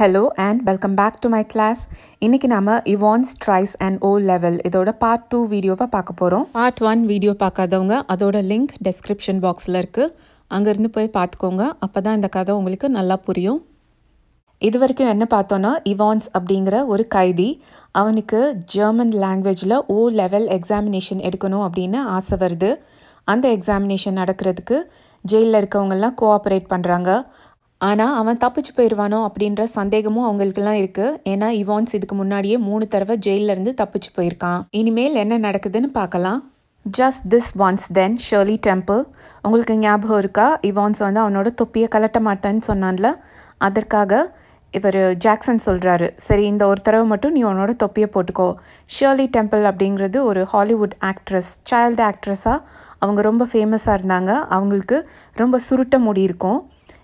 Hello and welcome back to my class இன்றைக்கி நாம Evans tries and O level இதோட part two வீடியோவை பார்க்க போகிறோம் பார்ட் ஒன் வீடியோ பார்க்காதவங்க அதோட லிங்க் டெஸ்கிரிப்ஷன் பாக்ஸில் இருக்குது அங்கேருந்து போய் பார்த்துக்கோங்க அப்போ தான் இந்த கதை உங்களுக்கு நல்லா புரியும் இது வரைக்கும் என்ன பார்த்தோன்னா இவான்ஸ் அப்படிங்கிற ஒரு கைதி அவனுக்கு ஜெர்மன் லாங்குவேஜில் ஓ லெவல் எக்ஸாமினேஷன் எடுக்கணும் அப்படின்னு ஆசை வருது அந்த எக்ஸாமினேஷன் நடக்கிறதுக்கு ஜெயிலில் இருக்கவங்கெல்லாம் கோஆப்ரேட் பண்ணுறாங்க ஆனால் அவன் தப்பிச்சு போயிடுவானோ அப்படின்ற சந்தேகமும் அவங்களுக்குலாம் இருக்குது ஏன்னா இவான்ஸ் இதுக்கு முன்னாடியே மூணு தடவை ஜெயிலிருந்து தப்பிச்சு போயிருக்கான் இனிமேல் என்ன நடக்குதுன்னு பார்க்கலாம் just this once then Shirley Temple உங்களுக்கு ஞாபகம் இருக்கா இவான்ஸ் வந்து அவனோட தொப்பியை கலட்ட மாட்டேன்னு சொன்னான்ல அதற்காக இவர் ஜாக்சன் சொல்கிறாரு சரி இந்த ஒரு தடவை மட்டும் நீ உன்னோட தொப்பியை போட்டுக்கோ ஷர்லி டெம்பிள் அப்படிங்கிறது ஒரு ஹாலிவுட் ஆக்ட்ரஸ் சைல்டு ஆக்ட்ரஸாக அவங்க ரொம்ப ஃபேமஸாக இருந்தாங்க அவங்களுக்கு ரொம்ப சுருட்ட முடி இருக்கும்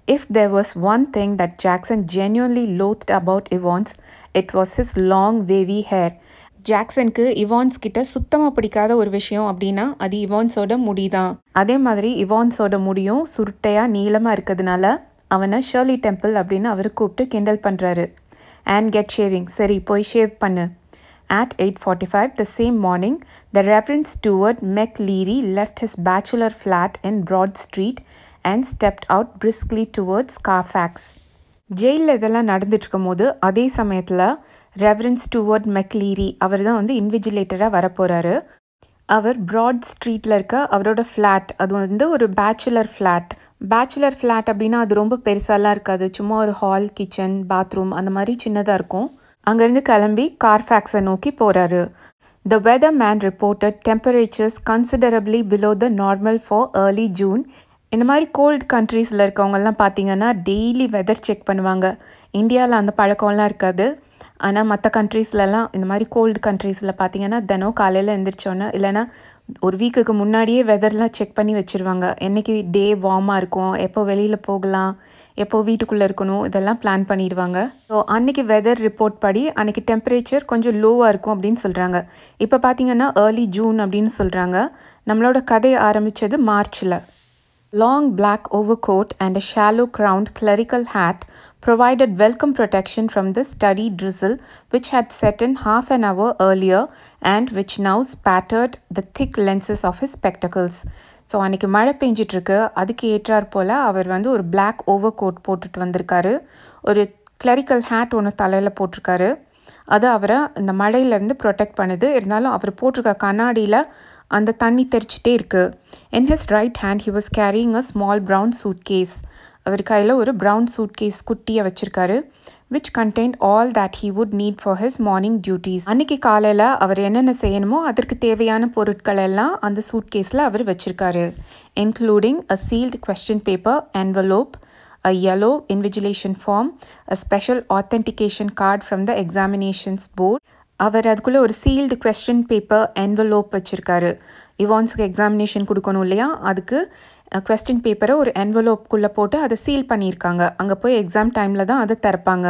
If there was one thing that Jackson genuinely loathed about Evans, it was his long wavy hair. ஜாக்சனுக்கு இவான்ஸ் கிட்ட சுத்தமாக பிடிக்காத ஒரு விஷயம் அப்படின்னா அது இவான்ஸோட முடி தான் அதே மாதிரி இவான்ஸோட முடியும் சுருட்டையாக நீளமாக இருக்கிறதுனால அவனை ஷர்லி டெம்பிள் அப்படின்னு அவர் கூப்பிட்டு கிண்டல் பண்ணுறாரு அண்ட் கெட் ஷேவிங் சரி போய் ஷேவ் பண்ணு At 8.45 the same morning, the Reverend Stewart McLeary left his bachelor flat in Broad Street and stepped out briskly towards Carfax ஜெயிலில் இதெல்லாம் நடந்துட்டுருக்கும் போது அதே சமயத்தில் ரெவரன்ஸ் டுவர்ட் மெக்லீரி அவர் தான் வந்து இன்விஜிலேட்டராக வரப்போகிறாரு அவர் ப்ராட் ஸ்ட்ரீட்டில் இருக்க அவரோட ஃப்ளாட் அது வந்து ஒரு பேச்சுலர் ஃப்ளாட் பேச்சுலர் ஃப்ளாட் அப்படின்னா அது ரொம்ப பெருசாலாம் இருக்காது சும்மா ஒரு ஹால் கிச்சன் பாத்ரூம் அந்த மாதிரி சின்னதாக இருக்கும் அங்கேருந்து கிளம்பி கார்ஃபேக்ஸை நோக்கி போகிறாரு the weather man reported temperatures considerably below the normal for early June இந்த மாதிரி கோல்டு கண்ட்ரீஸில் இருக்கவங்கெல்லாம் பார்த்திங்கன்னா டெய்லி வெதர் செக் பண்ணுவாங்க இந்தியாவில் அந்த பழக்கம்லாம் இருக்காது ஆனால் மற்ற கண்ட்ரீஸ்லலாம் இந்த மாதிரி கோல்டு கண்ட்ரீஸில் பார்த்தீங்கன்னா தினம் காலையில் எழுந்திரிச்சோன்னே இல்லைனா ஒரு வீக்குக்கு முன்னாடியே வெதர்லாம் செக் பண்ணி வச்சுருவாங்க என்றைக்கு டே வார்மாக இருக்கும் எப்போ வெளியில் போகலாம் எப்போ வீட்டுக்குள்ளே இருக்கணும் இதெல்லாம் பிளான் பண்ணிடுவாங்க ஸோ அன்றைக்கி வெதர் ரிப்போர்ட் படி அன்றைக்கி டெம்பரேச்சர் கொஞ்சம் லோவாக இருக்கும் அப்படின்னு சொல்கிறாங்க இப்போ பார்த்திங்கன்னா ஏர்லி ஜூன் அப்படின்னு சொல்கிறாங்க நம்மளோட கதை ஆரம்பித்தது மார்ச்சில் Long black overcoat and a shallow crowned clerical hat provided welcome protection from the steady drizzle which had set in half an hour earlier and which now spattered the thick lenses of his spectacles. So அன்றைக்கி மழை பெஞ்சிட்ருக்கு அதுக்கு ஏற்றாற் போல் அவர் வந்து ஒரு black over coat போட்டுட்டு வந்திருக்காரு ஒரு clerical had ஒன்று தலையில் போட்டிருக்காரு அது அவரை இந்த மழையிலேருந்து ப்ரொடெக்ட் பண்ணுது இருந்தாலும் அவர் போட்டிருக்க கண்ணாடியில் அந்த தண்ணி தெரிச்சிட்டே இருக்குது in his right hand he was carrying a small brown suitcase அவர் கையில் ஒரு ப்ரௌன் சூட் கேஸ் குட்டியை வச்சுருக்காரு which contain all that he would need for his morning duties அன்னைக்கு காலையில் அவர் என்னென்ன செய்யணுமோ அதற்கு தேவையான பொருட்கள் எல்லாம் அந்த சூட் கேஸில் அவர் வச்சுருக்காரு including a sealed question paper envelope a yellow invigilation form, a special authentication card from the examinations board, அவர் அதுக்குள்ளே ஒரு சீல்டு கொஸ்டின் பேப்பர் என்வலோப் வச்சுருக்காரு இவான்ஸுக்கு எக்ஸாமினேஷன் கொடுக்கணும் இல்லையா அதுக்கு கொஸ்டின் பேப்பரை ஒரு என்வலோப்குள்ளே போட்டு அதை சீல் பண்ணியிருக்காங்க அங்கே போய் எக்ஸாம் டைமில் தான் அதை திறப்பாங்க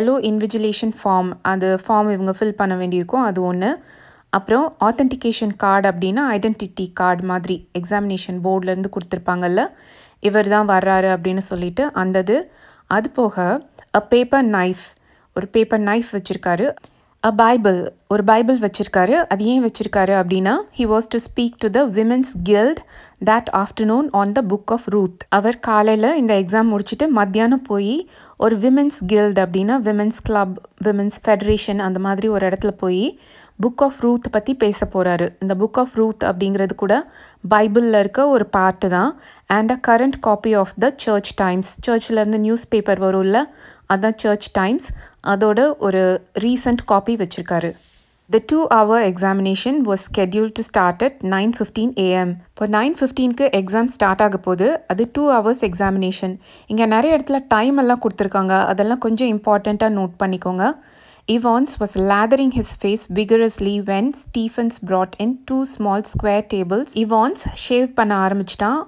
எல்லோ இன்விஜிலேஷன் ஃபார்ம் அது ஃபார்ம் இவங்க ஃபில் பண்ண வேண்டியிருக்கும் அது ஒன்று அப்புறம் ஆத்தென்டிகேஷன் கார்டு அப்படின்னா ஐடென்டிட்டி கார்டு மாதிரி எக்ஸாமினேஷன் போர்டிலேருந்து கொடுத்துருப்பாங்கல்ல இவர் தான் வர்றாரு அப்படின்னு சொல்லிட்டு அந்தது அது போக அ பேப்பர் நைஃப் ஒரு பேப்பர் நைஃப் வச்சுருக்காரு அ பைபிள் ஒரு பைபிள் வச்சுருக்காரு அது ஏன் வச்சுருக்காரு அப்படின்னா he was to speak to the women's guild that afternoon on the book of Ruth அவர் காலையில் இந்த எக்ஸாம் முடிச்சுட்டு மத்தியானம் போய் ஒரு விமென்ஸ் கில்ட் அப்படின்னா விமென்ஸ் கிளப் விமென்ஸ் ஃபெடரேஷன் அந்த மாதிரி ஒரு இடத்துல போய் புக் ஆஃப் ரூத் பற்றி பேச போகிறாரு இந்த புக் ஆஃப் ரூத் அப்படிங்கிறது கூட பைபிளில் இருக்க ஒரு பார்ட்டு தான் and a current copy of the Church Times சர்ச்சில் இருந்து நியூஸ் பேப்பர் வரும்ல அதுதான் சர்ச் டைம்ஸ் அதோட ஒரு ரீசன்ட் காப்பி வச்சுருக்காரு the two hour examination was schedule to start at nine fifteen AM இப்போ நைன் ஃபிஃப்டீனுக்கு எக்ஸாம் ஸ்டார்ட் ஆக போது அது டூ ஹவர்ஸ் எக்ஸாமினேஷன் இங்கே நிறைய இடத்துல டைம் எல்லாம் கொடுத்துருக்காங்க அதெல்லாம் கொஞ்சம் இம்பார்ட்டண்ட்டாக நோட் பண்ணிக்கோங்க Evans was lathering his face vigorously when Stephens brought in two small square tables. Evans shave பண்ண ஆரம்பிச்சிட்டான்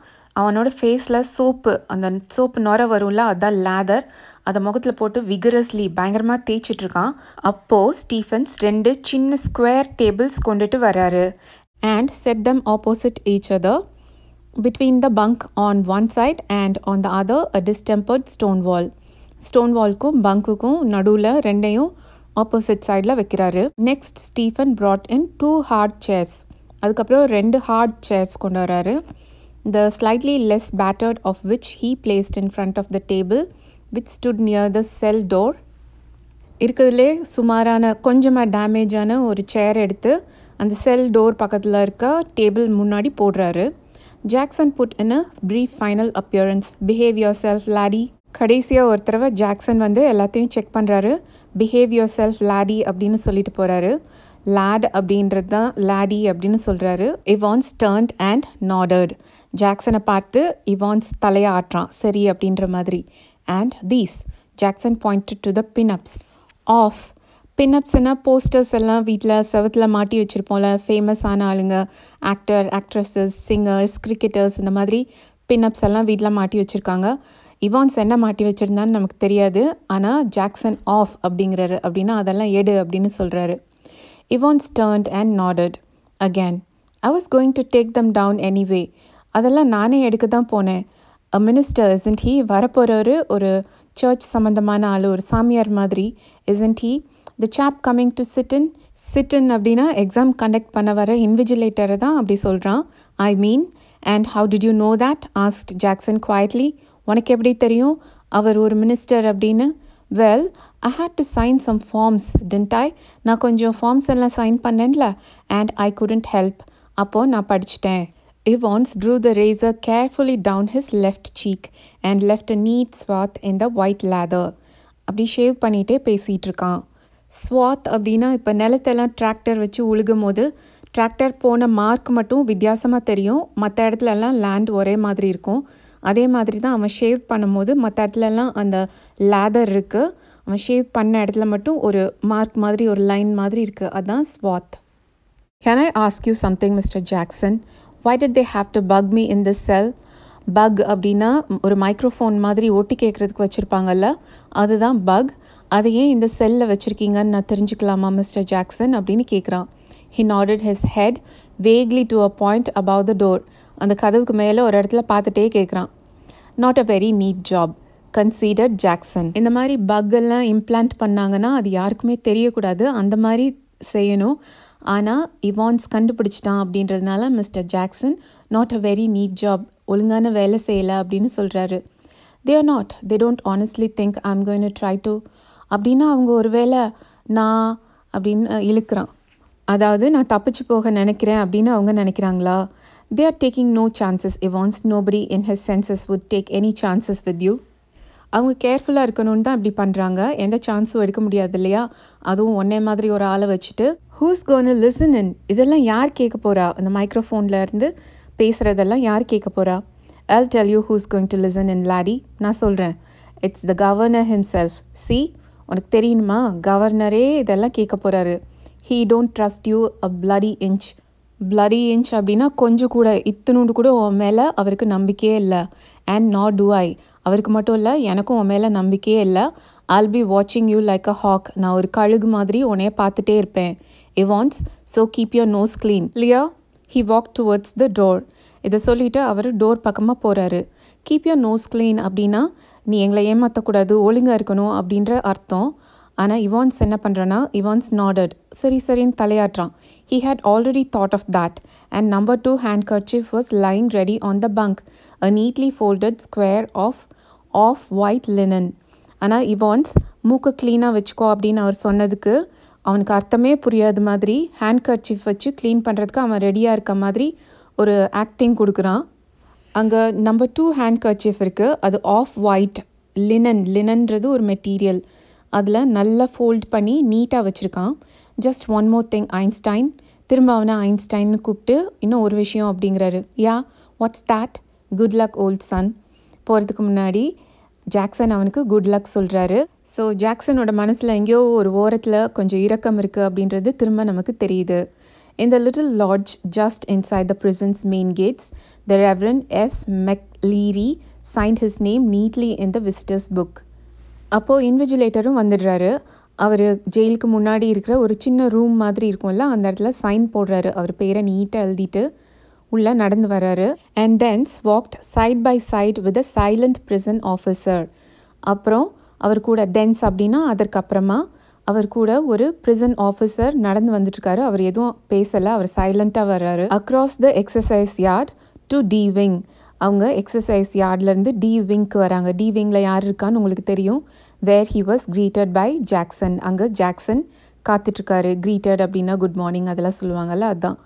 அவனோட ஃபேஸில் சோப்பு அந்த சோப்பு நுர வரும்ல அதுதான் லேதர் அதை முகத்தில் போட்டு விகரஸ்லி பயங்கரமாக தேய்ச்சிட்ருக்கான் அப்போது ஸ்டீஃபன்ஸ் ரெண்டு சின்ன ஸ்கொயர் டேபிள்ஸ் கொண்டுட்டு வராரு and set them opposite each other between the bunk on one side and on the other a distempered stone wall stone வால்க்கும் பங்குக்கும் நடுவில் ரெண்டையும் ஆப்போசிட் சைடில் வைக்கிறாரு next Stephen brought in two hard chairs அதுக்கப்புறம் ரெண்டு ஹார்ட் சேர்ஸ் கொண்டு வராரு the slightly less battered of which he placed in front of the table which stood near the cell door இருக்கிறதுலே சுமாரான கொஞ்சமாக டேமேஜான ஒரு சேர் எடுத்து அந்த செல் டோர் பக்கத்தில் இருக்க டேபிள் முன்னாடி போடுறாரு Jackson put in a brief final appearance behave yourself laddie கடைசியாக ஒரு தடவை ஜாக்சன் வந்து எல்லாத்தையும் செக் பண்ணுறாரு பிஹேவ் யோர் செல்ஃப் லாடி அப்படின்னு சொல்லிட்டு போகிறாரு லேட் அப்படின்றது தான் லாடி அப்படின்னு சொல்கிறாரு இவான்ஸ் டர்ன்ட் அண்ட் நாடர்ட் ஜாக்சனை பார்த்து இவான்ஸ் தலையை ஆட்டுறான் சரி அப்படின்ற மாதிரி and these Jackson point to the pinups of பின்அப்ஸ்னால் போஸ்டர்ஸ் எல்லாம் வீட்டில் செவத்தில் மாட்டி வச்சுருப்போம்ல ஃபேமஸான ஆளுங்க ஆக்டர் ஆக்ட்ரஸஸ் சிங்கர்ஸ் கிரிக்கெட்டர்ஸ் இந்த மாதிரி பின்னப்ஸ் எல்லாம் வீட்டில் மாட்டி வச்சுருக்காங்க இவான்ஸ் என்ன மாட்டி வச்சுருந்தான்னு நமக்கு தெரியாது ஆனால் ஜாக்சன் ஆஃப் அப்படிங்கிறாரு அப்படின்னா அதெல்லாம் எடு அப்படின்னு சொல்கிறாரு Evans turned and nodded again I was going to take them down anyway அதெல்லாம் நானே எடுக்க தான் போனேன் மினிஸ்டர் இசன்ட் ஹீ வரப்போகிறாரு ஒரு சர்ச் சம்மந்தமான ஆள் ஒரு சாமியார் மாதிரி இசன்ட் ஹீ த சாப் கம்மிங் டு சிட்டன் சிட்டன் அப்படின்னா எக்ஸாம் கண்டக்ட் பண்ண வர இன்விஜிலேட்டரை தான் அப்படி சொல்கிறான் I mean and how did you know that asked Jackson quietly உனக்கு எப்படி தெரியும் அவர் ஒரு மினிஸ்டர் அப்படின்னு well I had to sign some forms டென்டாய் நான் கொஞ்சம் ஃபார்ம்ஸ் எல்லாம் சைன் பண்ணேன்ல அண்ட் ஐ குடண்ட் ஹெல்ப் அப்போது நான் படிச்சிட்டேன் Evans drew the razor carefully down his left cheek and left a neat swath in the white lather. அப்படி shave பண்ணிகிட்டே பேசிகிட்டு இருக்கான் ஸ்வாத் அப்படின்னா இப்போ நிலத்தெல்லாம் டிராக்டர் வச்சு உழுகும் போது டிராக்டர் போன மார்க் மட்டும் வித்தியாசமாக தெரியும் மற்ற இடத்துலலாம் லேண்ட் ஒரே மாதிரி இருக்கும் அதே மாதிரி தான் அவன் ஷேவ் பண்ணும்போது மற்ற இடத்துலலாம் அந்த லேதர் இருக்குது அவன் ஷேவ் பண்ண இடத்துல மட்டும் ஒரு மார்க் மாதிரி ஒரு லைன் மாதிரி இருக்குது அதுதான் swathe can I ask you something mister Jackson why did they have to bug me in this cell bug அப்படின்னா ஒரு மைக்ரோஃபோன் மாதிரி ஓட்டி கேட்குறதுக்கு வச்சுருப்பாங்கல்ல அதுதான் பக் அதை ஏன் இந்த செல்லில் வச்சுருக்கீங்கன்னு நான் தெரிஞ்சுக்கலாமா மிஸ்டர் ஜாக்சன் அப்படின்னு கேட்குறான் he nodded his head vaguely to a point above the door அந்த கதவுக்கு மேலே ஒரு இடத்துல பார்த்துட்டே கேட்குறான் not a very neat job considered Jackson இந்த மாதிரி பக்கெல்லாம் இம்ப்ளான்ட் பண்ணாங்கன்னா அது யாருக்குமே தெரியக்கூடாது அந்த மாதிரி செய்யணும் ஆனால் இவான்ஸ் கண்டுபிடிச்சிட்டான் அப்படின்றதுனால mister Jackson not a very neat job ஒழுங்கான வேலை செய்யலை அப்படின்னு சொல்கிறாரு they are not they don't honestly think I am going try to அப்படின்னா அவங்க ஒரு வேளை நான் அப்படின்னு இழுக்கிறான் அதாவது நான் தப்பிச்சு போக நினைக்கிறேன் அப்படின்னு அவங்க நினைக்கிறாங்களா they are taking no chances Evans nobody in his senses would take any chances with you அவங்க கேர்ஃபுல்லாக இருக்கணும்னு தான் இப்படி பண்ணுறாங்க எந்த சான்ஸும் எடுக்க முடியாது இல்லையா அதுவும் ஒன்றே மாதிரி ஒரு ஆளை வச்சுட்டு ஹூஸ் கோனு லிசன் இன் இதெல்லாம் யார் கேட்க போகிறா அந்த மைக்ரோஃபோனில் இருந்து பேசுகிறதெல்லாம் யார் கேட்க போகிறா I'll tell you who's going to listen in laddie நான் சொல்கிறேன் it's the governor self see உனக்கு தெரியணுமா கவர்னரே இதெல்லாம் கேட்க போகிறாரு he don't trust you a bloody inch bloody inch அப்படின்னா கொஞ்சம் கூட இத்தனோண்டு கூட உன் மேலே அவருக்கு நம்பிக்கையே இல்லை அண்ட் நாட் டு ஐ அவருக்கு மட்டும் இல்லை எனக்கும் உன் மேலே நம்பிக்கையே இல்லை ஆல் பி வாட்சிங் யூ லைக் அ ஹாக் நான் ஒரு கழுகு மாதிரி உன்னைய பார்த்துட்டே இருப்பேன் Evans so keep your nose clean இல்லையா he walk towards the door இதை சொல்லிவிட்டு அவர் டோர் பக்கமாக போகிறாரு கீப் யோர் நோஸ் க்ளீன் அப்படின்னா நீ எங்களை ஏமாற்றக்கூடாது ஒழுங்காக இருக்கணும் அப்படின்ற அர்த்தம் ஆனால் இவான்ஸ் என்ன பண்ணுறேன்னா இவான்ஸ் நாடட் சரி சரின்னு தலையாட்டுறான் he had already thought of that and number two handkerchief was lying ready on the bunk a neatly folded square of off white linen ஆனால் இவான்ஸ் மூக்கை க்ளீனாக வச்சுக்கோ அப்படின்னு அவர் சொன்னதுக்கு அவனுக்கு அர்த்தமே புரியாத மாதிரி ஹேண்ட் கர்ச்சிஃப் வச்சு க்ளீன் பண்ணுறதுக்கு அவன் ரெடியாக இருக்க மாதிரி ஒரு ஆக்டிங் கொடுக்குறான் அங்கே நம்பர் டூ ஹேண்ட் கர்ச்சிஃப் இருக்குது அது ஆஃப் ஒயிட் லினன் லினன்றது ஒரு மெட்டீரியல் அதில் நல்லா ஃபோல்ட் பண்ணி நீட்டாக வச்சுருக்கான் just one more thing Einstein திரும்ப அவனை ஐன்ஸ்டைன்னு கூப்பிட்டு இன்னும் ஒரு விஷயம் அப்படிங்கிறாரு yeah what's that good luck old son போகிறதுக்கு முன்னாடி ஜாக்சன் அவனுக்கு குட் லக் சொல்கிறாரு ஸோ ஜாக்சனோட மனசில் எங்கேயோ ஒரு ஓரத்தில் கொஞ்சம் இரக்கம் இருக்குது அப்படின்றது திரும்ப நமக்கு தெரியுது In the little lodge just inside the prison's main gates, the Reverend S. McLeary signed his name neatly in the visitor's book. அப்போது இன்விஜிலேட்டரும் வந்துடுறாரு அவர் ஜெயிலுக்கு முன்னாடி இருக்கிற ஒரு சின்ன ரூம் மாதிரி இருக்கும்ல அந்த இடத்துல சைன் போடுறாரு அவர் பேரை நீட்டாக எழுதிட்டு உள்ளே நடந்து வர்றாரு and thence walked side by side with a silent prison officer அப்புறம் அவர் கூட தென்ஸ் அப்படின்னா அதற்கப்புறமா அவர் கூட ஒரு பிரிசன் ஆஃபீஸர் நடந்து வந்துட்டுருக்காரு அவர் எதுவும் பேசலை அவர் சைலண்ட்டாக வர்றாரு across the exercise yard to D wing அவங்க எக்ஸசைஸ் யார்ட்லேருந்து டி விங்க்கு வராங்க டி விங்கில் யார் இருக்கான்னு உங்களுக்கு தெரியும் where he was greeted by Jackson அங்கே ஜாக்சன் காத்துட்ருக்காரு க்ரீட்டட் அப்படின்னா குட் மார்னிங் அதெல்லாம் சொல்லுவாங்கள்ல அதுதான்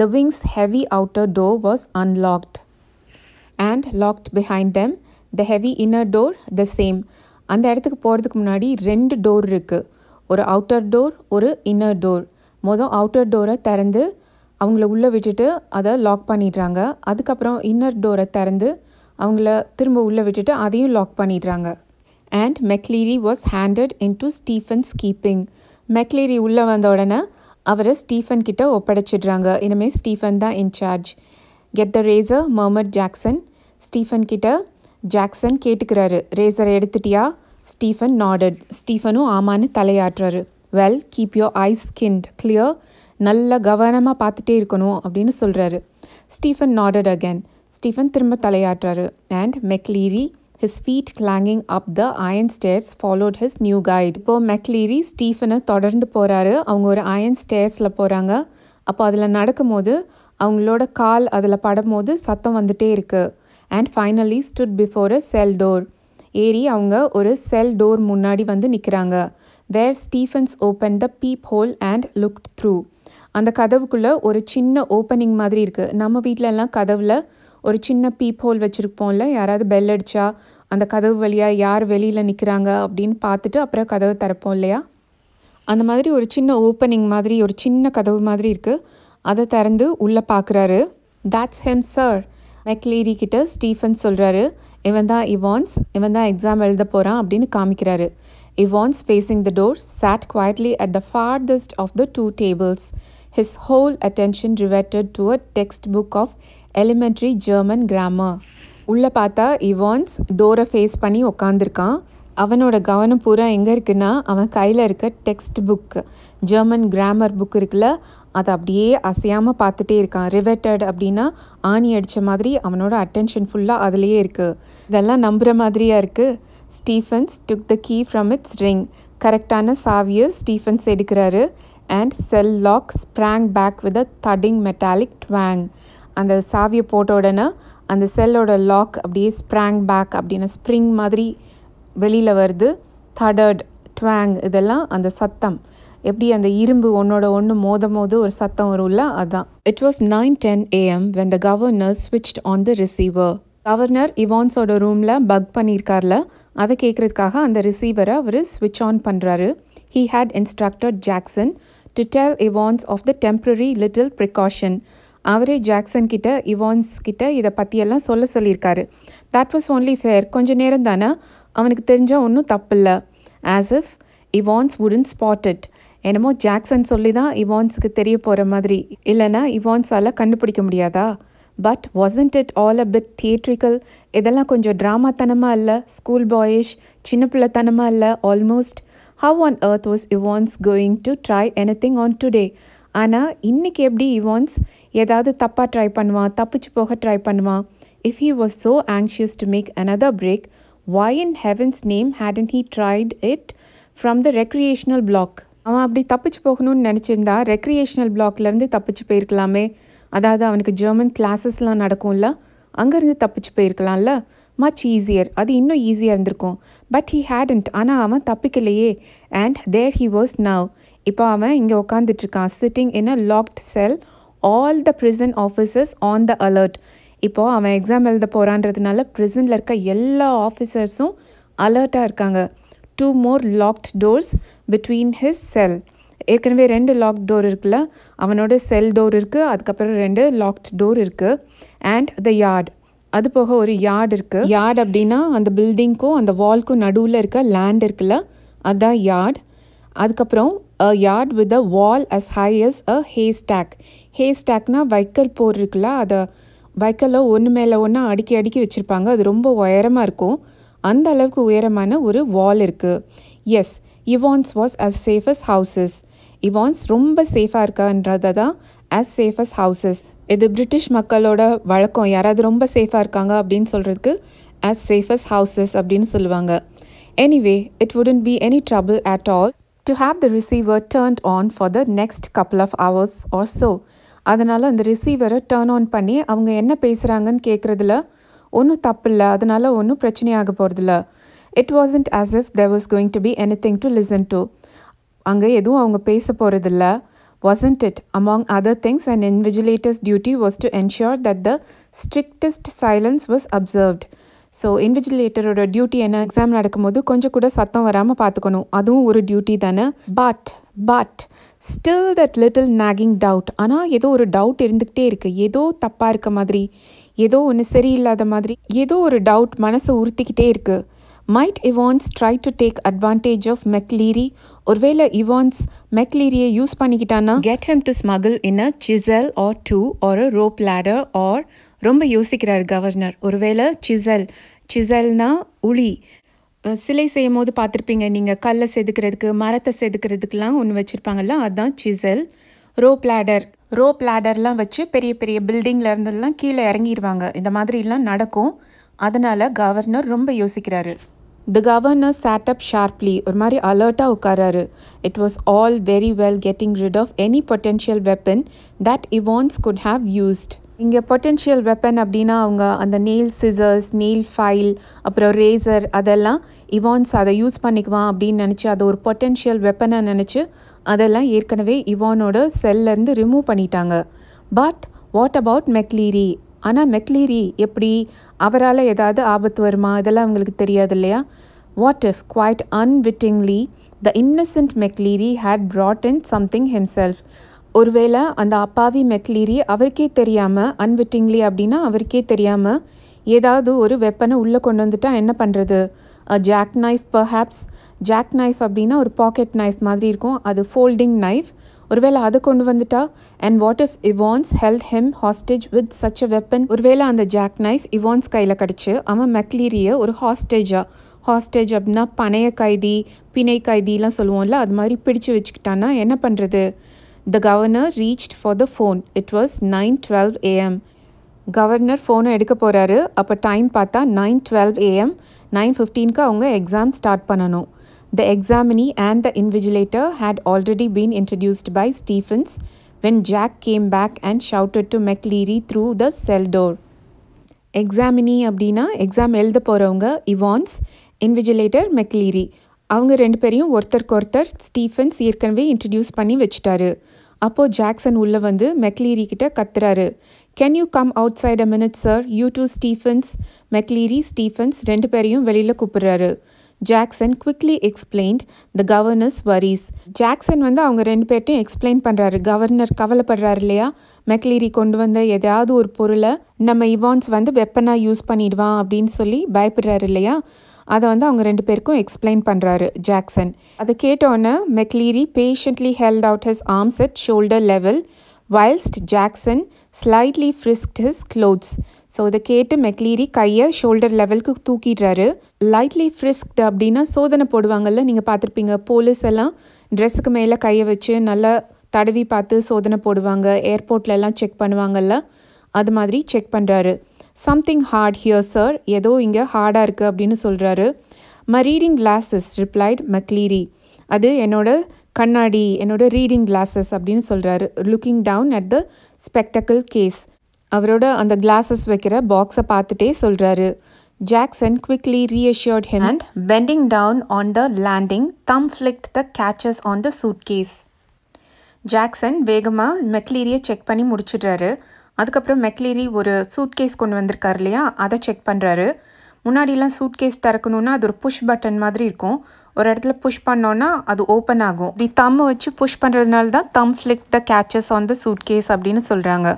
the wing's heavy outer door was unlocked and locked behind them the heavy inner door the same அந்த இடத்துக்கு போகிறதுக்கு முன்னாடி ரெண்டு டோர் இருக்குது ஒரு அவுட்டர் டோர் ஒரு இன்னர் டோர் மொதல் அவுட்டர் டோரை திறந்து அவங்கள உள்ளே விட்டுட்டு அதை லாக் பண்ணிடுறாங்க அதுக்கப்புறம் இன்னர் டோரை திறந்து அவங்கள திரும்ப உள்ளே விட்டுட்டு அதையும் லாக் பண்ணிடுறாங்க and McLeery was handed in to Stephens keeping McLeery உள்ளே வந்த உடனே அவரை ஸ்டீஃபன் கிட்ட ஒப்படைச்சிடுறாங்க இனிமேல் ஸ்டீஃபன் தான் in charge get the razor murmured Jackson Stephen கிட்ட ஜாக்சன் கேட்டுக்கிறாரு ரேசரை எடுத்துட்டியா ஸ்டீஃபன் நாடட் ஸ்டீஃபனும் ஆமான்னு தலையாட்டுறாரு well keep your eyes skinned clear நல்லா கவனமாக பார்த்துட்டே இருக்கணும் அப்படின்னு சொல்கிறாரு ஸ்டீஃபன் நாடட் அகேன் ஸ்டீஃபன் திரும்ப தலையாட்டுறாரு and McLeery his feet clanging up the iron stairs followed his new guide இப்போது மெக்லீரி ஸ்டீஃபனை தொடர்ந்து போகிறாரு அவங்க ஒரு அயன் ஸ்டேர்ஸில் போகிறாங்க அப்போ அதில் நடக்கும்போது அவங்களோட கால் அதில் படும்போது சத்தம் வந்துட்டே இருக்குது and finally stood before a cell door ஏறி அவங்க ஒரு செல் டோர் முன்னாடி வந்து நிற்கிறாங்க where Stephens open the peep hole and looked through அந்த கதவுக்குள்ளே ஒரு சின்ன ஓப்பனிங் மாதிரி இருக்குது நம்ம வீட்டிலலாம் கதவில் ஒரு சின்ன பீப் ஹோல் வச்சுருப்போம்ல யாராவது பெல் அடித்தா அந்த கதவு வழியாக யார் வெளியில் நிற்கிறாங்க அப்படின்னு பார்த்துட்டு அப்புறம் கதவை திறப்போம் இல்லையா அந்த மாதிரி ஒரு சின்ன ஓப்பனிங் மாதிரி ஒரு சின்ன கதவு மாதிரி இருக்குது அதை திறந்து உள்ளே பார்க்குறாரு தட்ஸ் ஹெம் சார் மெக்லீரி கிட்ட ஸ்டீஃபன் சொல்கிறாரு இவன் தான் இவான்ஸ் இவன் தான் எக்ஸாம் எழுத போகிறான் அப்படின்னு காமிக்கிறாரு Yvonne's facing the door, sat quietly at the farthest of the two tables, his whole attention riveted to a textbook of elementary German grammar. உள்ளே பார்த்தா இவான்ஸ் டோரை ஃபேஸ் பண்ணி உட்காந்துருக்கான் அவனோட கவனம் பூரா எங்கே இருக்குன்னா அவன் கையில் இருக்க text book German grammar book இருக்குல்ல அதை அப்படியே அசையாமல் பார்த்துட்டே இருக்கான் ரிவெட்டட் அப்படின்னா ஆணி அடித்த மாதிரி அவனோட அட்டென்ஷன் ஃபுல்லாக அதுலேயே இருக்குது இதெல்லாம் நம்புகிற மாதிரியாக இருக்குது Stephens took the key from its ring கரெக்டான சாவியை ஸ்டீஃபன்ஸ் எடுக்கிறாரு and cell lock sprang back with a thudding metallic twang அந்த சாவியை போட்ட உடனே அந்த செல்லோட லாக் அப்படியே ஸ்ப்ராங் பேக் அப்படின்னு ஸ்ப்ரிங் மாதிரி வெளியில் வருது தடர்ட் ட்வாங் இதெல்லாம் அந்த சத்தம் எப்படி அந்த இரும்பு ஒன்னோட ஒன்று மோதும் போது ஒரு சத்தம் வரும்ல அதான் it was nine ten AM when the governor ஸ்விட்ச் ஆன் த ரிசீவர் கவர்னர் இவான்ஸோட ரூமில் பக் பண்ணியிருக்கார்ல அதை கேட்குறதுக்காக அந்த ரிசீவரை அவர் ஸ்விட்ச் ஆன் பண்ணுறாரு he had instructed Jackson to tell Evans of the temporary little precaution அவரே ஜாக்சன் கிட்ட இவான்ஸ் கிட்ட இதை பற்றியெல்லாம் சொல்ல சொல்லியிருக்காரு தட் வாஸ் ஓன்லி ஃபேர் கொஞ்சம் நேரம் தானே அவனுக்கு தெரிஞ்சால் ஒன்றும் தப்பில்லை as if Evans wouldn't spotted என்னமோ ஜாக்சன் சொல்லி தான் இவான்ஸுக்கு தெரிய போகிற மாதிரி இல்லைன்னா இவான்ஸால் கண்டுபிடிக்க முடியாதா but wasn't it all a bit theatrical இதெல்லாம் கொஞ்சம் ட்ராமாத்தனமாக இல்லை ஸ்கூல் பாயிஷ் சின்ன பிள்ளைத்தனமாக இல்லை almost how on earth was Evans going to try anything on today ஆனால் இன்றைக்கி எப்படி இவான்ஸ் ஏதாவது தப்பாக ட்ரை பண்ணுவான் தப்பிச்சு போக ட்ரை பண்ணுவான் if he was so anxious to make another break why in heaven's name had and he tried it from the recreational block அவன் அப்படி தப்பிச்சு போகணும்னு நினச்சிருந்தா ரெக்ரியேஷனல் பிளாக்லேருந்து தப்பிச்சு போயிருக்கலாமே அதாவது அவனுக்கு ஜெர்மன் கிளாஸஸ்லாம் நடக்கும்ல அங்கேருந்து தப்பிச்சு போயிருக்கலாம்ல மச் ஈஸியர் அது இன்னும் ஈஸியாக இருந்திருக்கும் பட் ஹீ ஹேடன்ட் ஆனால் அவன் தப்பிக்கலையே and there he was now இப்போ அவன் இங்கே உட்காந்துட்ருக்கான் sitting in a locked cell all the prison officers on the alert இப்போது அவன் எக்ஸாம் எழுத போகிறான்றதுனால ப்ரிசனில் இருக்க எல்லா ஆஃபீஸர்ஸும் அலர்ட்டாக இருக்காங்க two more locked doors between his cell ஏற்கனவே ரெண்டு லாக் டோர் இருக்குல்ல அவனோட செல் டோர் இருக்குது அதுக்கப்புறம் ரெண்டு லாக்ட் டோர் இருக்குது அண்ட் த யார்ட் அது போக ஒரு யார்டு இருக்குது யார்டு அப்படின்னா அந்த பில்டிங்க்கும் அந்த வால்க்கும் நடுவில் இருக்க லேண்ட் இருக்குல்ல அதுதான் யார்ட் அதுக்கப்புறம் a yard with a wall as high as a haystack hay ஸ்டாக்னால் வைக்கல் போர் இருக்குல்ல அதை வைக்கலில் ஒன்று மேலே ஒன்றா அடுக்கி அடுக்கி வச்சுருப்பாங்க அது ரொம்ப உயரமாக இருக்கும் அந்த அளவுக்கு உயரமான ஒரு வால் இருக்குது yes Evans was as safe as houses Evans ரொம்ப சேஃபாக இருக்கான்றதை தான் ஆஸ் சேஃப் அஸ் ஹவுசஸ் இது பிரிட்டிஷ் மக்களோட வழக்கம் யாராவது ரொம்ப சேஃபாக இருக்காங்க அப்படின்னு சொல்கிறதுக்கு ஆஸ் சேஃப் அஸ் ஹவுசஸ் அப்படின்னு சொல்லுவாங்க anyway it wouldn't be any trouble at all to have the receiver turned on for the next couple of hours or so அதனால் அந்த ரிசீவரை டேர்ன் ஆன் பண்ணி அவங்க என்ன பேசுகிறாங்கன்னு கேட்குறதுல ஒன்றும் தப்பு இல்லை அதனால் ஒன்றும் பிரச்சனையாக போகிறதில்ல it wasn't as if there was going to be anything to listen to அங்கே எதுவும் அவங்க பேச போகிறதில்ல wasn't it Among other things and invigilators duty was to ensure that the strictest silence was observed so இன்விஜிலேட்டரோட duty என்ன exam நடக்கும்போது கொஞ்சம் கூட சத்தம் வராமல் பார்த்துக்கணும் அதுவும் ஒரு டியூட்டி தானே but but still that little nagging doubt ஆனால் ஏதோ ஒரு டவுட் இருந்துக்கிட்டே இருக்குது ஏதோ தப்பாக இருக்க மாதிரி ஏதோ ஒன்று சரியில்லாத மாதிரி ஏதோ ஒரு டவுட் மனசை உறுத்திக்கிட்டே இருக்குது might Evans try to take advantage of McLeery ஒருவேளை இவான்ஸ் மெக்லீரியை யூஸ் பண்ணிக்கிட்டான்னா get him to smuggle in a chisel or two or rope ladder or ரொம்ப யோசிக்கிறார் கவர்னர் ஒருவேளை சிசல் சிசல்னா உளி சிலை செய்யும் போது பார்த்துருப்பீங்க நீங்கள் கல்லை செதுக்கிறதுக்கு மரத்தை செதுக்கிறதுக்கெலாம் ஒன்று வச்சுருப்பாங்கல்ல அதுதான் சிசல் ரோப் லேடர் ரோப் லேடர்லாம் வச்சு பெரிய பெரிய பில்டிங்கில் இருந்தெல்லாம் கீழே இறங்கிடுவாங்க இந்த மாதிரிலாம் நடக்கும் அதனால் கவர்னர் ரொம்ப யோசிக்கிறாரு The governor sat up sharply, ஒரு மாதிரி அலர்ட்டாக உட்காராரு it was all very well getting rid of any potential weapon that Evans could have used இங்கே பொட்டென்ஷியல் வெப்பன் அப்படின்னா அவங்க அந்த நெயில் சிசர்ஸ் நெயில் ஃபைல் அப்புறம் ரேசர் அதெல்லாம் இவான்ஸ் அதை யூஸ் பண்ணிக்குவான் அப்படின்னு நினச்சி அதை ஒரு பொட்டென்ஷியல் வெப்பனை நினச்சி அதெல்லாம் ஏற்கனவே இவானோட செல்லேருந்து ரிமூவ் பண்ணிட்டாங்க பட் வாட் அபவுட் மெக்லீரி ஆனால் மெக்லீரி எப்படி அவரால் ஏதாவது ஆபத்து வருமா இதெல்லாம் அவங்களுக்கு தெரியாது இல்லையா what if quite அன்விட்டிங்லி the innocent McLeery had brought in something himself ஒருவேளை அந்த அப்பாவி மெக்லீரி அவருக்கே தெரியாமல் அன்விட்டிங்லி அப்படின்னா அவருக்கே தெரியாமல் ஏதாவது ஒரு வெப்பனை உள்ளே கொண்டு வந்துட்டால் என்ன பண்ணுறது jack knife perhaps jack knife அப்படின்னா ஒரு பாக்கெட் நைஃப் மாதிரி இருக்கும் அது ஃபோல்டிங் நைஃப் ஒருவேளை அதை கொண்டு வந்துட்டா and what if Evans held him hostage with such a weapon ஒருவேளை அந்த ஜாக் நைஃப் இவான்ஸ் கையில் கிடச்சி அவன் மெக்லீரிய ஒரு ஹாஸ்டேஜாக ஹாஸ்டேஜ் அப்படின்னா பனைய கைதி பிணை கைதிலாம் சொல்லுவோம்ல அது மாதிரி பிடிச்சு வச்சுக்கிட்டான்னா என்ன பண்ணுறது the governor reached for the phone it was nine twelve AM governor ஃபோனை எடுக்க போகிறாரு அப்போ டைம் பார்த்தா நைன் டுவெல் ஏஎம் நைன் ஃபிஃப்டீனுக்கு அவங்க எக்ஸாம் ஸ்டார்ட் பண்ணணும் The examinee and the invigilator had already been introduced by Stephens when Jack came back and shouted to McLeary through the cell door. Examinee அப்படின்னா exam எழுத போகிறவங்க Evans invigilator McCleary அவங்க ரெண்டு பேரையும் ஒருத்தருக்கு ஒருத்தர் ஸ்டீஃபன்ஸ் ஏற்கனவே இன்ட்ரடியூஸ் பண்ணி வச்சுட்டாரு அப்போது ஜாக்சன் உள்ளே வந்து மெக்லீரி கிட்ட கத்துறாரு can you come outside a minute sir you two Stephens McLeery Stephens ரெண்டு பேரையும் வெளியில் கூப்பிட்றாரு Jackson quickly explained the governor's worries Jackson வந்து அவங்க ரெண்டு பேர்ட்டையும் எக்ஸ்பிளைன் பண்ணுறாரு கவர்னர் கவலைப்படுறாரு இல்லையா மெக்லீரி கொண்டு வந்த ஏதாவது ஒரு பொருளை நம்ம இவான்ஸ் வந்து வெப்பனாக யூஸ் பண்ணிடுவான் அப்படின்னு சொல்லி பயப்படுறாரு இல்லையா அதை வந்து அவங்க ரெண்டு பேருக்கும் எக்ஸ்பிளைன் பண்ணுறாரு ஜாக்சன் அதை கேட்டோன்னே McLeery patiently held out his arms at shoulder level whilst Jackson slightly frisked his clothes so இதை கேட்டு மெக்லீரி கையை ஷோல்டர் லெவலுக்கு தூக்கிடுறாரு லைட்லி ஃப்ரிஸ்க்டு அப்படின்னா சோதனை போடுவாங்கள்ல நீங்கள் பார்த்துருப்பீங்க போலீஸ் எல்லாம் ட்ரெஸ்ஸுக்கு மேலே கையை வச்சு நல்லா தடவி பார்த்து சோதனை போடுவாங்க ஏர்போர்ட்லலாம் செக் பண்ணுவாங்கள்ல அது மாதிரி செக் பண்ணுறாரு சம்திங் ஹார்ட் ஹியர் சார் ஏதோ இங்கே ஹார்டாக இருக்குது அப்படின்னு சொல்கிறாரு my reading glasses replied McLeery அது என்னோட கண்ணாடி என்னோடய ரீடிங் கிளாஸஸ் அப்படின்னு சொல்கிறாரு looking down at the spectacle case அவரோட அந்த கிளாஸஸ் வைக்கிற பாக்ஸை பார்த்துட்டே சொல்கிறாரு Jackson quickly reassured him and bending down on the landing thumb flicked the catches on the suitcase Jackson வேகமாக மெக்லீரியை செக் பண்ணி முடிச்சிடுறாரு அதுக்கப்புறம் மெக்லீரி ஒரு சூட்கேஸ் கொண்டு வந்திருக்காரு இல்லையா அதை செக் பண்ணுறாரு முன்னாடிலாம் சூட்கேஸ் திறக்கணுன்னா அது ஒரு புஷ் பட்டன் மாதிரி இருக்கும் ஒரு இடத்துல புஷ் பண்ணோன்னா அது ஓப்பன் ஆகும் இப்படி தம்மை வச்சு புஷ் பண்ணுறதுனால தான் thumb flick the catches on the suitcase அப்படின்னு சொல்கிறாங்க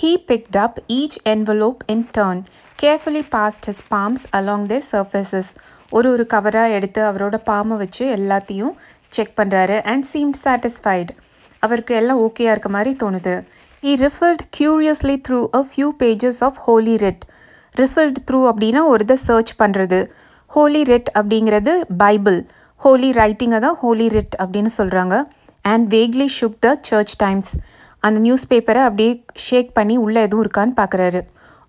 he picked up each envelope in turn carefully passed his palms along their surfaces ஒரு ஒரு கவராக எடுத்து அவரோட பாம்பை வச்சு எல்லாத்தையும் செக் பண்ணுறாரு அண்ட் சீம் சாட்டிஸ்ஃபைடு அவருக்கு எல்லாம் ஓகேயாக இருக்க மாதிரி தோணுது he riffled curiously through a few pages of holy writ riffled through அப்படின்னா ஒரு இதை சர்ச் பண்ணுறது ஹோலி ரெட் அப்படிங்கிறது பைபிள் ஹோலி ரைட்டிங்கை தான் ஹோலி ரெட் அப்படின்னு சொல்கிறாங்க and vaguely shook the Church Times அந்த நியூஸ் பேப்பரை அப்படியே ஷேக் பண்ணி உள்ளே எதுவும் இருக்கான்னு பார்க்குறாரு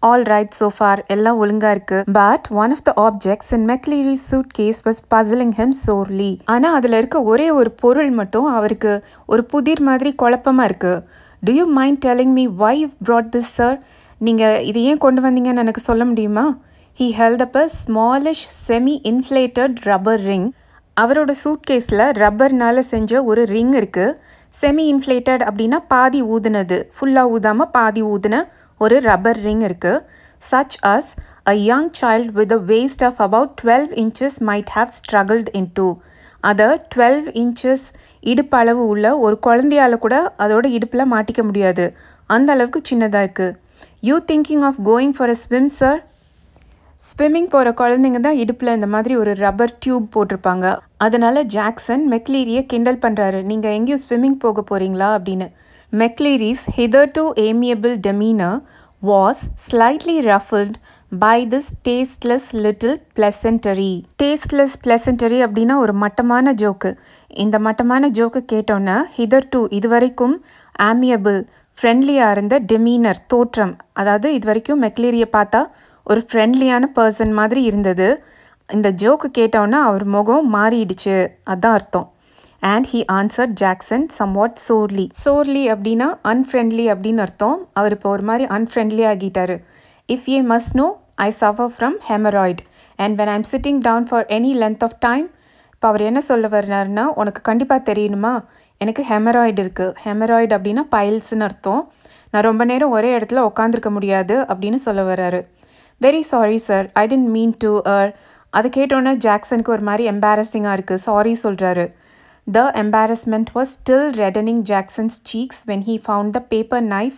ஆல் ரைட் ஸோ ஃபார் எல்லாம் ஒழுங்காக இருக்குது but one of the objects in McLeery suitcase was puzzling him sorely ஆனால் அதில் இருக்க ஒரே ஒரு பொருள் மட்டும் அவருக்கு ஒரு புதிர் மாதிரி குழப்பமாக இருக்குது do you mind telling me why brought this sir நீங்கள் இது ஏன் கொண்டு வந்தீங்கன்னு எனக்கு சொல்ல முடியுமா he held up a smallish semi inflated rubber ring அவரோட சூட்கேஸில் ரப்பர்னால் செஞ்ச ஒரு ரிங் இருக்குது செமி இன்ஃப்ளேட்டட் அப்படின்னா பாதி ஊதுனது ஃபுல்லாக ஊதாமல் பாதி ஊதுன ஒரு ரப்பர் ரிங் இருக்குது such as a young child with a waist of about twelve inches might have struggled into அதை டுவெல் இன்ச்சஸ் இடுப்பளவு உள்ள ஒரு குழந்தையால் கூட அதோட இடுப்பில் மாட்டிக்க முடியாது அந்த அளவுக்கு சின்னதாக இருக்குது you thinking of going for a swim sir swimming போகிற குழந்தைங்க தான் இடுப்பில் இந்த மாதிரி ஒரு ரப்பர் டியூப் போட்டிருப்பாங்க அதனால் ஜாக்சன் மெக்லீரியை கிண்டல் பண்ணுறாரு நீங்கள் எங்கேயும் ஸ்விம்மிங் போக போகிறீங்களா அப்படின்னு McLeery's hitherto amiable demeanour was slightly ruffled by this tasteless little pleasantry tasteless pleasantry அப்படின்னா ஒரு மட்டமான ஜோக்கு இந்த மட்டமான ஜோக்கு கேட்டோன்னே ஹிதர் டு இதுவரைக்கும் ஆமியபிள் ஃப்ரெண்ட்லியாக இருந்த டெமீனர் தோற்றம் அதாவது இது வரைக்கும் மெக்லீரியை பார்த்தா ஒரு ஃப்ரெண்ட்லியான பர்சன் மாதிரி இருந்தது இந்த ஜோக்கு கேட்டோன்னா அவர் முகம் மாறிடுச்சு அதுதான் அர்த்தம் and he answer Jackson what sorely sorely அப்படின்னா அன்ஃப்ரெண்ட்லி அப்படின்னு அர்த்தம் அவர் இப்போ ஒரு மாதிரி அன்ஃப்ரெண்ட்லி ஆகிட்டார் if you must know I suffer from haemorrhoid and when I'm sitting down for any length of time இப்போ அவர் என்ன சொல்ல வர்றாருன்னா உனக்கு கண்டிப்பாக தெரியணுமா எனக்கு ஹெமராய்டு இருக்குது ஹெமராய்டு அப்படின்னா பைல்ஸ்னு அர்த்தம் நான் ரொம்ப நேரம் ஒரே இடத்துல உட்காந்துருக்க முடியாது அப்படின்னு சொல்ல வர்றாரு very sorry sir I didn't mean to uh அது கேட்டோன்னே ஜாக்சனுக்கு ஒரு மாதிரி எம்பாரஸிங்காக இருக்குது சாரி சொல்கிறாரு the embarrassment was still reddening Jackson's cheeks when he found the paper knife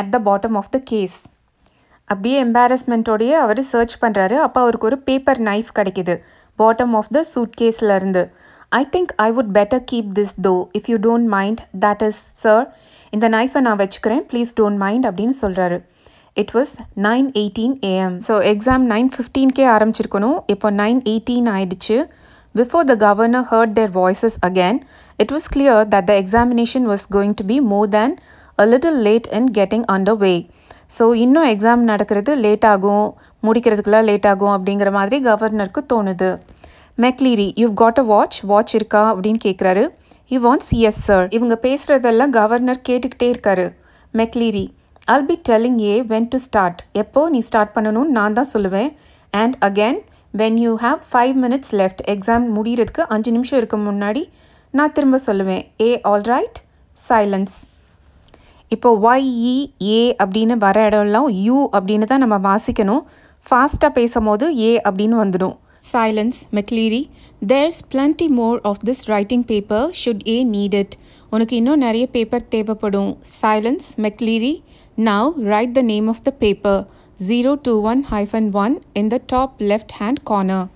at the bottom of the case அப்படியே எம்பாரஸ்மெண்ட்டோடையே அவர் சர்ச் பண்ணுறாரு அப்போ அவருக்கு ஒரு பேப்பர் நைஃப் கிடைக்கிது பாட்டம் ஆஃப் த சூட் கேஸ்லேருந்து I think I would better keep this though, if you don't mind. That is, sir, இந்த நைஃபை நான் வச்சுக்கிறேன் ப்ளீஸ் டோன்ட் மைண்ட் அப்படின்னு சொல்கிறாரு it was nine eighteen AM so exam nine ஃபிஃப்டீன்கே ஆரம்பிச்சிருக்கணும் இப்போ நைன் எயிட்டீன் ஆயிடுச்சு before the governor heard their voices again it was clear that the examination was going to be more than a little late in getting under way so இன்னும் exam நடக்கிறது late ஆகும் முடிக்கிறதுக்கெலாம் late ஆகும் அப்படிங்கிற மாதிரி கவர்னருக்கு தோணுது McLeery you've got a watch watch இருக்கா அப்படின்னு கேட்குறாரு ஹி வாண்ட்ஸ் எஸ் சார் இவங்க பேசுகிறதெல்லாம் கவர்னர் கேட்டுக்கிட்டே இருக்காரு McLeery I'll be telling you when to start எப்போ நீ ஸ்டார்ட் பண்ணணும்னு நான் தான் சொல்லுவேன் and again when you have five minutes left exam முடிகிறதுக்கு அஞ்சு நிமிஷம் இருக்க முன்னாடி நான் திரும்ப சொல்லுவேன் ஏ ஆல் ரைட் சைலன்ஸ் இப்போ ஒய்இ ஏ e, அப்படின்னு வர இடம்லாம் யூ அப்படின்னு தான் நம்ம வாசிக்கணும் ஃபாஸ்ட்டாக பேசும்போது ஏ அப்படின்னு வந்துடும் silence McLeery there's plenty more of this writing paper should uh need உனக்கு இன்னும் நிறைய பேப்பர் தேவைப்படும் silence McLeery now write the name of the paper zero two one hyphen one in the top left hand corner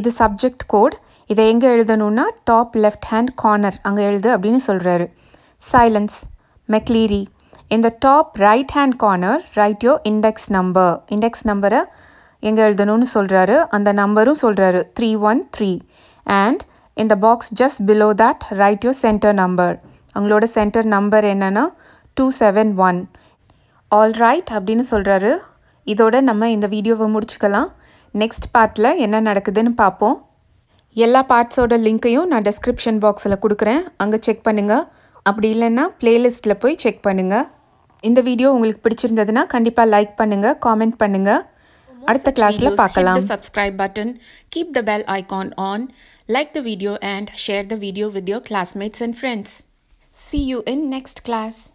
இது subject code இதை எங்கே எழுதணும்னா top left hand corner அங்கே எழுது அப்படின்னு சொல்கிறாரு சைலன்ஸ் மெக்லீரி இந்த top right hand corner write your index number index நம்பரை எங்கே எழுதணும்னு சொல்கிறாரு அந்த நம்பரும் சொல்கிறாரு த்ரீ ஒன் த்ரீ அண்ட் இந்த box just below that write your centre number அவங்களோட சென்டர் நம்பர் என்னென்னா two seven one all right அப்படின்னு சொல்கிறாரு இதோட நம்ம இந்த வீடியோவை முடிச்சுக்கலாம் நெக்ஸ்ட் பார்ட்டில் என்ன நடக்குதுன்னு பார்ப்போம் எல்லா பார்ட்ஸோட லிங்க்கையும் நான் டெஸ்கிரிப்ஷன் பாக்ஸில் கொடுக்குறேன் அங்கே செக் பண்ணுங்கள் அப்படி இல்லைன்னா ப்ளேலிஸ்ட்டில் போய் செக் பண்ணுங்கள் இந்த வீடியோ உங்களுக்கு பிடிச்சிருந்ததுன்னா கண்டிப்பாக லைக் பண்ணுங்கள் காமெண்ட் பண்ணுங்கள் அடுத்த கிளாஸ்ல பார்க்கலாம் subscribe button keep the bell icon on like the video and share the video with your classmates and friends See you in next class.